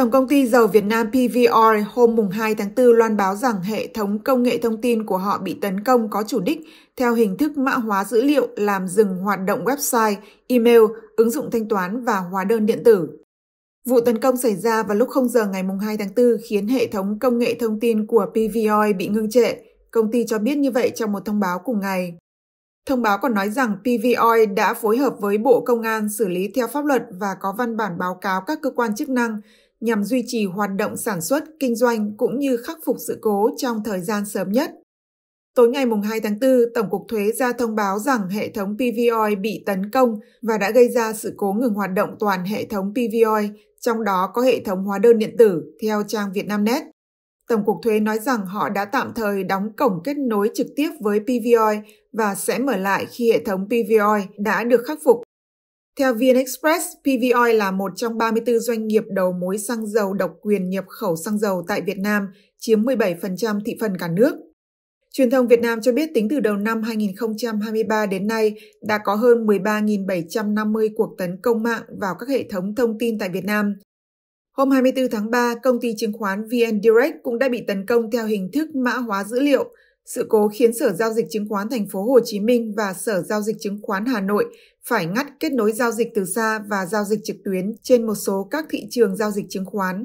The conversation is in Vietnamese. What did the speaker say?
Tổng công ty dầu Việt Nam PVR hôm 2 tháng 4 loan báo rằng hệ thống công nghệ thông tin của họ bị tấn công có chủ đích theo hình thức mã hóa dữ liệu làm dừng hoạt động website, email, ứng dụng thanh toán và hóa đơn điện tử. Vụ tấn công xảy ra vào lúc 0 giờ ngày 2 tháng 4 khiến hệ thống công nghệ thông tin của PVR bị ngưng trệ. Công ty cho biết như vậy trong một thông báo cùng ngày. Thông báo còn nói rằng PVOI đã phối hợp với Bộ Công an xử lý theo pháp luật và có văn bản báo cáo các cơ quan chức năng nhằm duy trì hoạt động sản xuất, kinh doanh cũng như khắc phục sự cố trong thời gian sớm nhất. Tối ngày 2 tháng 4, Tổng cục Thuế ra thông báo rằng hệ thống PVOI bị tấn công và đã gây ra sự cố ngừng hoạt động toàn hệ thống PVOI, trong đó có hệ thống hóa đơn điện tử, theo trang Vietnamnet. Tổng cục Thuế nói rằng họ đã tạm thời đóng cổng kết nối trực tiếp với PVOI và sẽ mở lại khi hệ thống PVOI đã được khắc phục theo VN Express, PV là một trong 34 doanh nghiệp đầu mối xăng dầu độc quyền nhập khẩu xăng dầu tại Việt Nam, chiếm 17% thị phần cả nước. Truyền thông Việt Nam cho biết tính từ đầu năm 2023 đến nay đã có hơn 13.750 cuộc tấn công mạng vào các hệ thống thông tin tại Việt Nam. Hôm 24 tháng 3, công ty chứng khoán VN Direct cũng đã bị tấn công theo hình thức mã hóa dữ liệu – sự cố khiến Sở Giao dịch Chứng khoán Thành phố Hồ Chí Minh và Sở Giao dịch Chứng khoán Hà Nội phải ngắt kết nối giao dịch từ xa và giao dịch trực tuyến trên một số các thị trường giao dịch chứng khoán.